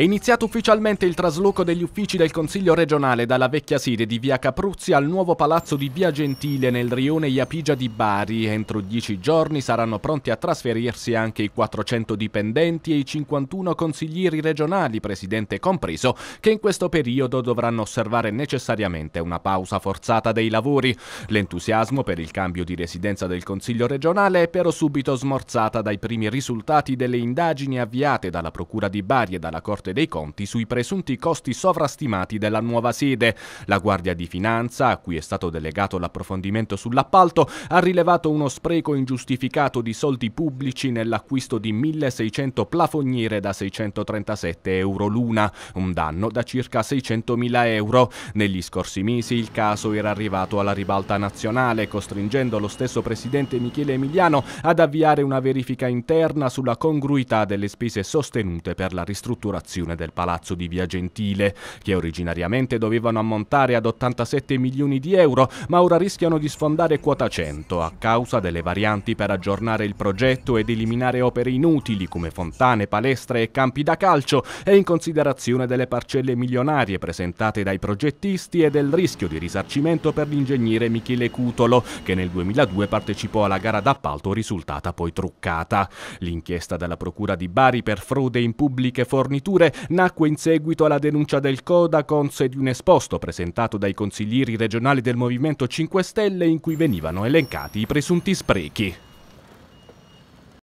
È iniziato ufficialmente il trasloco degli uffici del Consiglio regionale dalla vecchia sede di via Capruzzi al nuovo palazzo di via Gentile nel rione Iapigia di Bari. Entro dieci giorni saranno pronti a trasferirsi anche i 400 dipendenti e i 51 consiglieri regionali, presidente compreso, che in questo periodo dovranno osservare necessariamente una pausa forzata dei lavori. L'entusiasmo per il cambio di residenza del Consiglio regionale è però subito smorzata dai primi risultati delle indagini avviate dalla Procura di Bari e dalla Corte Corte dei Conti sui presunti costi sovrastimati della nuova sede. La Guardia di Finanza, a cui è stato delegato l'approfondimento sull'appalto, ha rilevato uno spreco ingiustificato di soldi pubblici nell'acquisto di 1.600 plafoniere da 637 euro l'una, un danno da circa 600.000 euro. Negli scorsi mesi il caso era arrivato alla ribalta nazionale, costringendo lo stesso presidente Michele Emiliano ad avviare una verifica interna sulla congruità delle spese sostenute per la ristrutturazione dotazione del palazzo di Via Gentile, che originariamente dovevano ammontare ad 87 milioni di euro, ma ora rischiano di sfondare quota 100 a causa delle varianti per aggiornare il progetto ed eliminare opere inutili come fontane, palestre e campi da calcio e in considerazione delle parcelle milionarie presentate dai progettisti e del rischio di risarcimento per l'ingegnere Michele Cutolo, che nel 2002 partecipò alla gara d'appalto risultata poi truccata. L'inchiesta della Procura di Bari per frode in pubbliche forniture misure nacque in seguito alla denuncia del Codacons e di un esposto presentato dai consiglieri regionali del Movimento 5 Stelle in cui venivano elencati i presunti sprechi.